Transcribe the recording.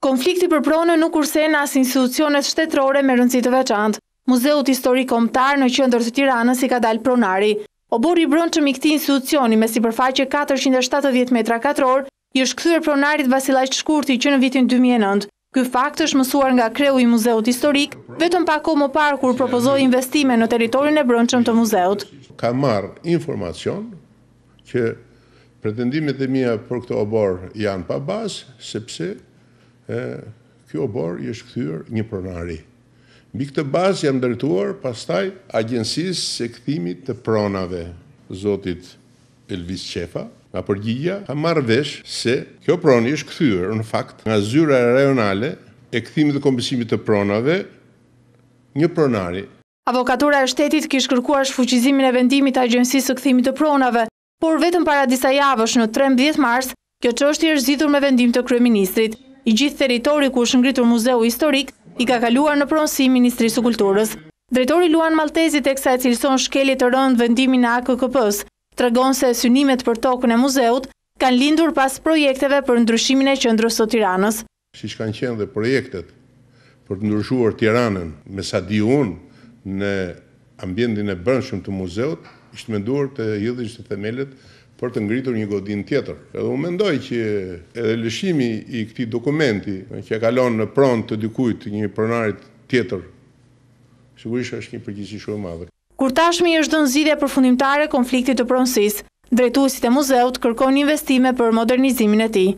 Konflikti për pronë nuk në as institucionet shtetërore me rëndësit të veçantë. Muzeut Histori Komtar në qëndër të tiranës i ka dalë pronari. Obor i bronë që mikti institucioni me si përfaqe 470 metra katror, i është këthyre pronarit Vasilaj Shkurti që në vitin 2009. Ky fakt është mësuar nga kreu i muzeut historik, vetëm pa ko më parë kur propozoi investime në teritorin e brënçëm të muzeut. Ka marë informacion që pretendimet e mija për këto obor janë pa bazë, sepse kjo borë i është këthyër një pronari. Mbi këtë bazë jam dërtuar, pastaj agjensisë se këthimit të pronave, zotit Elvis Qefa, nga përgjigja, ka marrë vesh se kjo proni është këthyër, në fakt, nga zyra e rajonale e këthimit dhe kompesimit të pronave, një pronari. Avokatura e shtetit kishë kërkuar shfuqizimin e vendimit agjensisë të këthimit të pronave, por vetëm para disa javësh në 13 mars, kjo që është i me vendim të kryeministrit i gjithë teritori ku është ngritur muzeu historik, i ka kaluar në pronsi Ministrisë Kulturës. Drejtori Luan Maltezit e kësa e cilëson shkelje të rëndë vendimin e AKKP-s, të regon se synimet për tokën e muzeut kanë lindur pas projekteve për ndryshimin e qëndrës të tiranës. Si që kanë qenë dhe projektet për të ndryshuar tiranën me sa di unë në ambjendin e bërnshëm të muzeut, ishtë me të jithë ishtë të themelit për të ngritur një godin tjetër. Edhe u mendoj që edhe lëshimi i këti dokumenti që e kalon në pront të dykujt një pronarit tjetër, sigurisht është një përgjithi shumë madhe. Kur tashmi është dënë zidhja përfundimtare konfliktit të pronsis, drejtuësit e muzeut kërkon investime për modernizimin e ti.